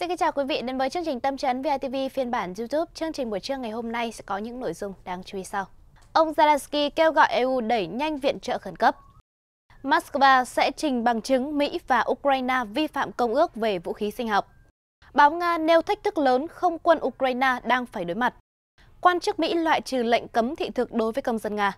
Xin kính chào quý vị đến với chương trình Tâm Trấn VITV phiên bản YouTube. Chương trình buổi trưa ngày hôm nay sẽ có những nội dung đáng chú ý sau. Ông Zelensky kêu gọi EU đẩy nhanh viện trợ khẩn cấp. Moscow sẽ trình bằng chứng Mỹ và Ukraine vi phạm công ước về vũ khí sinh học. Báo Nga nêu thách thức lớn không quân Ukraine đang phải đối mặt. Quan chức Mỹ loại trừ lệnh cấm thị thực đối với công dân Nga.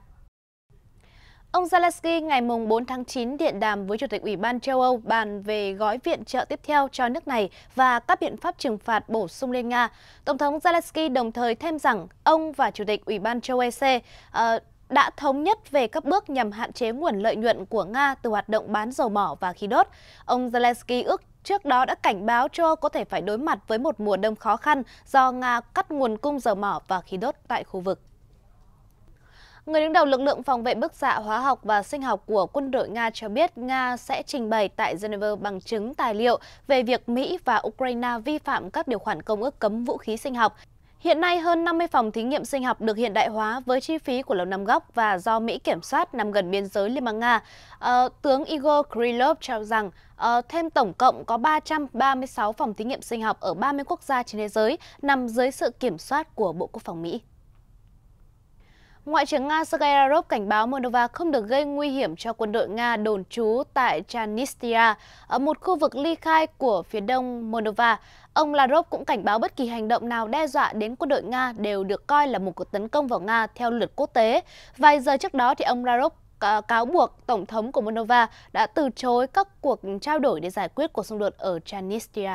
Ông Zelensky ngày 4 tháng 9 điện đàm với Chủ tịch Ủy ban châu Âu bàn về gói viện trợ tiếp theo cho nước này và các biện pháp trừng phạt bổ sung lên Nga. Tổng thống Zelensky đồng thời thêm rằng ông và Chủ tịch Ủy ban châu EC uh, ờ, đã thống nhất về các bước nhằm hạn chế nguồn lợi nhuận của Nga từ hoạt động bán dầu mỏ và khí đốt. Ông Zelensky ước trước đó đã cảnh báo châu Âu có thể phải đối mặt với một mùa đông khó khăn do Nga cắt nguồn cung dầu mỏ và khí đốt tại khu vực. Người đứng đầu lực lượng phòng vệ bức xạ dạ hóa học và sinh học của quân đội Nga cho biết Nga sẽ trình bày tại Geneva bằng chứng tài liệu về việc Mỹ và Ukraine vi phạm các điều khoản công ước cấm vũ khí sinh học. Hiện nay, hơn 50 phòng thí nghiệm sinh học được hiện đại hóa với chi phí của Lầu Năm Góc và do Mỹ kiểm soát nằm gần biên giới Liên bang Nga. Ờ, tướng Igor Krylov cho rằng ờ, thêm tổng cộng có 336 phòng thí nghiệm sinh học ở 30 quốc gia trên thế giới nằm dưới sự kiểm soát của Bộ Quốc phòng Mỹ. Ngoại trưởng Nga Sergei Lavrov cảnh báo Moldova không được gây nguy hiểm cho quân đội Nga đồn trú tại Transnistria, ở một khu vực ly khai của phía đông Moldova. Ông Lavrov cũng cảnh báo bất kỳ hành động nào đe dọa đến quân đội Nga đều được coi là một cuộc tấn công vào Nga theo luật quốc tế. Vài giờ trước đó, thì ông Lavrov cáo buộc Tổng thống của Moldova đã từ chối các cuộc trao đổi để giải quyết cuộc xung đột ở Transnistria.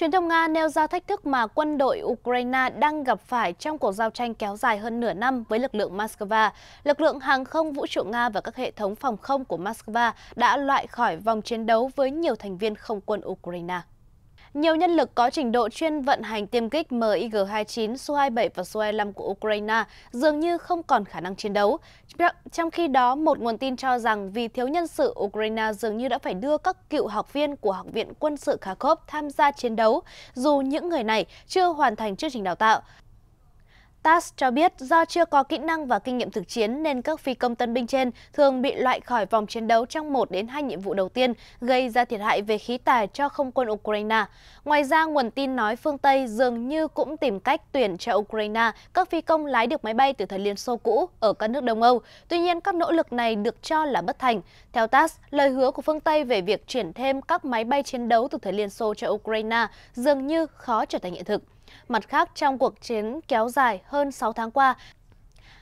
Truyền thông Nga nêu ra thách thức mà quân đội Ukraine đang gặp phải trong cuộc giao tranh kéo dài hơn nửa năm với lực lượng Moscow. Lực lượng hàng không vũ trụ Nga và các hệ thống phòng không của Moscow đã loại khỏi vòng chiến đấu với nhiều thành viên không quân Ukraine. Nhiều nhân lực có trình độ chuyên vận hành tiêm kích MiG-29, Su-27 và Su-25 của Ukraine dường như không còn khả năng chiến đấu. Trong khi đó, một nguồn tin cho rằng vì thiếu nhân sự, Ukraine dường như đã phải đưa các cựu học viên của Học viện Quân sự Kharkov tham gia chiến đấu, dù những người này chưa hoàn thành chương trình đào tạo. TASS cho biết do chưa có kỹ năng và kinh nghiệm thực chiến nên các phi công tân binh trên thường bị loại khỏi vòng chiến đấu trong một đến hai nhiệm vụ đầu tiên, gây ra thiệt hại về khí tài cho không quân Ukraine. Ngoài ra, nguồn tin nói phương Tây dường như cũng tìm cách tuyển cho Ukraine các phi công lái được máy bay từ thời Liên Xô cũ ở các nước Đông Âu. Tuy nhiên, các nỗ lực này được cho là bất thành. Theo TASS, lời hứa của phương Tây về việc chuyển thêm các máy bay chiến đấu từ thời Liên Xô cho Ukraine dường như khó trở thành hiện thực. Mặt khác, trong cuộc chiến kéo dài hơn 6 tháng qua,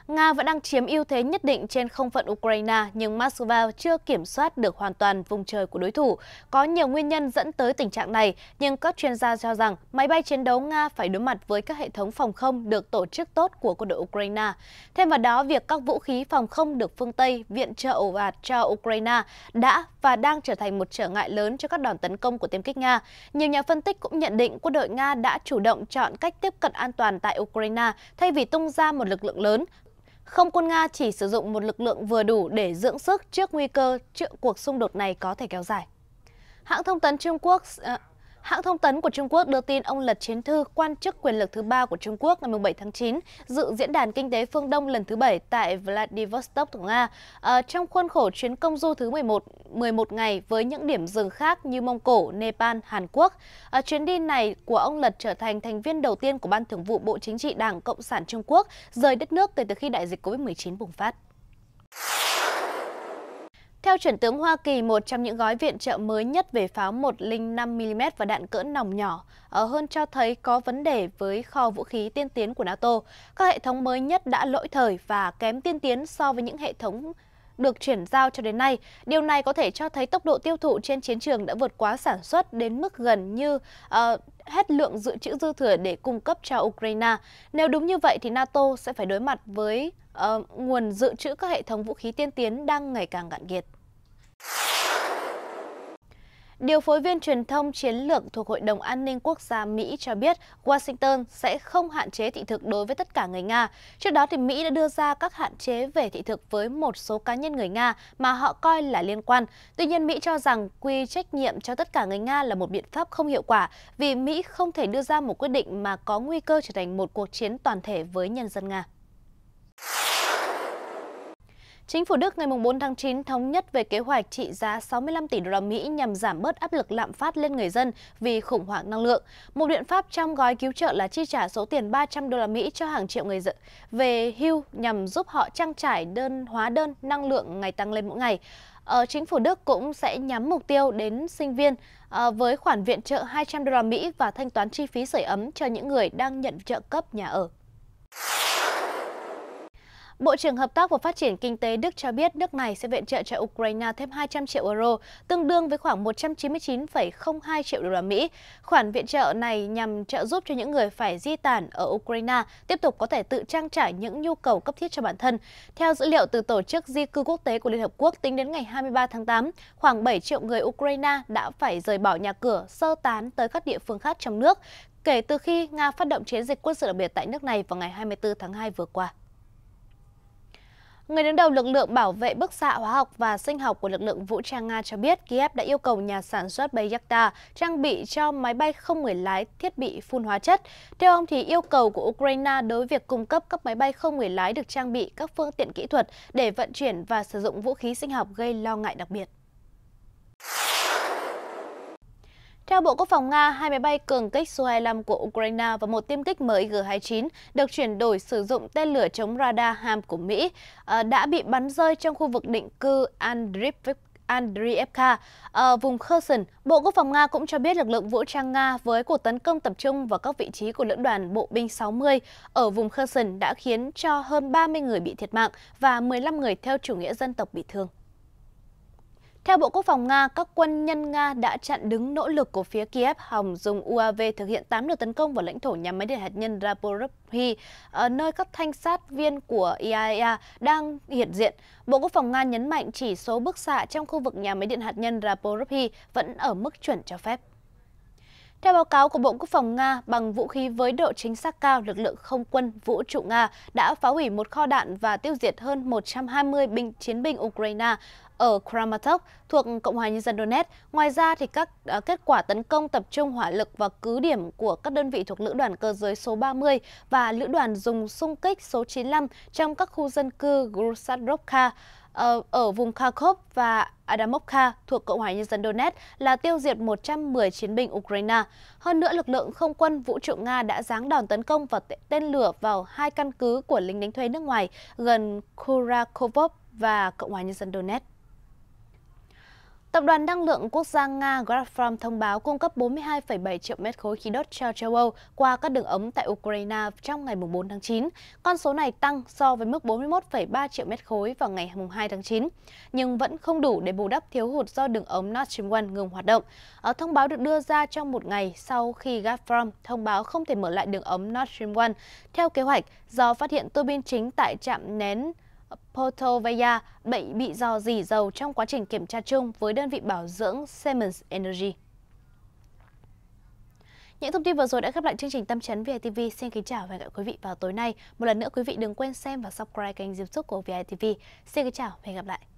Nga vẫn đang chiếm ưu thế nhất định trên không phận Ukraine, nhưng Moscow chưa kiểm soát được hoàn toàn vùng trời của đối thủ. Có nhiều nguyên nhân dẫn tới tình trạng này, nhưng các chuyên gia cho rằng máy bay chiến đấu Nga phải đối mặt với các hệ thống phòng không được tổ chức tốt của quân đội Ukraine. Thêm vào đó, việc các vũ khí phòng không được phương Tây viện trợ ồ ạt cho Ukraine đã và đang trở thành một trở ngại lớn cho các đòn tấn công của tiêm kích Nga. Nhiều nhà phân tích cũng nhận định quân đội Nga đã chủ động chọn cách tiếp cận an toàn tại Ukraine thay vì tung ra một lực lượng lớn không quân Nga chỉ sử dụng một lực lượng vừa đủ để dưỡng sức trước nguy cơ trước cuộc xung đột này có thể kéo dài. Hãng thông tấn Trung Quốc ờ, Hãng thông tấn của Trung Quốc đưa tin ông Lật Chiến Thư, quan chức quyền lực thứ ba của Trung Quốc ngày 7 tháng 9, dự diễn đàn kinh tế phương Đông lần thứ bảy tại Vladivostok của Nga à, trong khuôn khổ chuyến công du thứ 11 11 ngày với những điểm dừng khác như Mông Cổ, Nepal, Hàn Quốc. À, chuyến đi này của ông Lật trở thành thành viên đầu tiên của Ban Thường vụ Bộ Chính trị Đảng Cộng sản Trung Quốc rời đất nước kể từ khi đại dịch COVID-19 bùng phát. Theo chuẩn tướng Hoa Kỳ, một trong những gói viện trợ mới nhất về pháo 105mm và đạn cỡ nòng nhỏ ở hơn cho thấy có vấn đề với kho vũ khí tiên tiến của NATO. Các hệ thống mới nhất đã lỗi thời và kém tiên tiến so với những hệ thống được chuyển giao cho đến nay. Điều này có thể cho thấy tốc độ tiêu thụ trên chiến trường đã vượt quá sản xuất đến mức gần như uh, hết lượng dự trữ dư thừa để cung cấp cho Ukraine. Nếu đúng như vậy thì NATO sẽ phải đối mặt với uh, nguồn dự trữ các hệ thống vũ khí tiên tiến đang ngày càng cạn kiệt. Điều phối viên truyền thông chiến lược thuộc Hội đồng An ninh Quốc gia Mỹ cho biết Washington sẽ không hạn chế thị thực đối với tất cả người Nga. Trước đó, thì Mỹ đã đưa ra các hạn chế về thị thực với một số cá nhân người Nga mà họ coi là liên quan. Tuy nhiên, Mỹ cho rằng quy trách nhiệm cho tất cả người Nga là một biện pháp không hiệu quả vì Mỹ không thể đưa ra một quyết định mà có nguy cơ trở thành một cuộc chiến toàn thể với nhân dân Nga. Chính phủ Đức ngày 4 tháng 9 thống nhất về kế hoạch trị giá 65 tỷ đô la Mỹ nhằm giảm bớt áp lực lạm phát lên người dân vì khủng hoảng năng lượng. Một biện pháp trong gói cứu trợ là chi trả số tiền 300 đô la Mỹ cho hàng triệu người dân về hưu nhằm giúp họ trang trải đơn hóa đơn năng lượng ngày tăng lên mỗi ngày. Ở ờ, chính phủ Đức cũng sẽ nhắm mục tiêu đến sinh viên ờ, với khoản viện trợ 200 đô la Mỹ và thanh toán chi phí sưởi ấm cho những người đang nhận trợ cấp nhà ở. Bộ trưởng Hợp tác và Phát triển Kinh tế Đức cho biết nước này sẽ viện trợ cho Ukraine thêm 200 triệu euro, tương đương với khoảng 199,02 triệu đô la Mỹ. Khoản viện trợ này nhằm trợ giúp cho những người phải di tản ở Ukraine tiếp tục có thể tự trang trải những nhu cầu cấp thiết cho bản thân. Theo dữ liệu từ Tổ chức Di cư Quốc tế của Liên Hợp Quốc tính đến ngày 23 tháng 8, khoảng 7 triệu người Ukraine đã phải rời bỏ nhà cửa, sơ tán tới các địa phương khác trong nước kể từ khi Nga phát động chiến dịch quân sự đặc biệt tại nước này vào ngày 24 tháng 2 vừa qua. Người đứng đầu lực lượng bảo vệ bức xạ hóa học và sinh học của lực lượng vũ trang Nga cho biết Kiev đã yêu cầu nhà sản xuất Bayraktar trang bị cho máy bay không người lái thiết bị phun hóa chất. Theo ông thì yêu cầu của Ukraine đối với việc cung cấp các máy bay không người lái được trang bị các phương tiện kỹ thuật để vận chuyển và sử dụng vũ khí sinh học gây lo ngại đặc biệt. Theo Bộ Quốc phòng Nga, hai máy bay cường kích Su-25 của Ukraine và một tiêm kích mới G-29 được chuyển đổi sử dụng tên lửa chống radar HAM của Mỹ ờ, đã bị bắn rơi trong khu vực định cư Andriyevka, Andrievka ở ờ, vùng Kherson. Bộ Quốc phòng Nga cũng cho biết lực lượng vũ trang Nga với cuộc tấn công tập trung vào các vị trí của lữ đoàn bộ binh 60 ở vùng Kherson đã khiến cho hơn 30 người bị thiệt mạng và 15 người theo chủ nghĩa dân tộc bị thương. Theo Bộ Quốc phòng Nga, các quân nhân Nga đã chặn đứng nỗ lực của phía Kiev hòng dùng UAV thực hiện 8 đợt tấn công vào lãnh thổ nhà máy điện hạt nhân Zaporizhzhia, nơi các thanh sát viên của IAEA e đang hiện diện. Bộ Quốc phòng Nga nhấn mạnh chỉ số bức xạ trong khu vực nhà máy điện hạt nhân Zaporizhzhia vẫn ở mức chuẩn cho phép. Theo báo cáo của Bộ Quốc phòng Nga, bằng vũ khí với độ chính xác cao, lực lượng không quân vũ trụ Nga đã phá hủy một kho đạn và tiêu diệt hơn 120 binh chiến binh Ukraine ở Kramatorsk thuộc Cộng hòa Nhân dân Donetsk. Ngoài ra, thì các à, kết quả tấn công tập trung hỏa lực và cứ điểm của các đơn vị thuộc Lữ đoàn cơ giới số 30 và Lữ đoàn dùng xung kích số 95 trong các khu dân cư Grusadrovka ờ, ở vùng Kharkov và Adamovka thuộc Cộng hòa Nhân dân Donetsk là tiêu diệt 110 chiến binh Ukraine. Hơn nữa, lực lượng không quân vũ trụ Nga đã giáng đòn tấn công và tên lửa vào hai căn cứ của lính đánh thuê nước ngoài gần Kurakovov và Cộng hòa Nhân dân Donetsk. Tập đoàn Năng lượng Quốc gia Nga Gazprom thông báo cung cấp 42,7 triệu mét khối khí đốt cho châu Âu qua các đường ống tại Ukraine trong ngày 4 tháng 9. Con số này tăng so với mức 41,3 triệu mét khối vào ngày 2 tháng 9, nhưng vẫn không đủ để bù đắp thiếu hụt do đường ống Nord Stream 1 ngừng hoạt động. Ở ờ, thông báo được đưa ra trong một ngày sau khi Gazprom thông báo không thể mở lại đường ống Nord Stream 1 theo kế hoạch do phát hiện tuabin chính tại trạm nén Porto Vella bị bị dò dỉ dầu trong quá trình kiểm tra chung với đơn vị bảo dưỡng Siemens Energy. Những thông tin vừa rồi đã khép lại chương trình Tâm chấn VITV. Xin kính chào và hẹn gặp quý vị vào tối nay. Một lần nữa quý vị đừng quên xem và subscribe kênh youtube của VITV. Xin kính chào và hẹn gặp lại.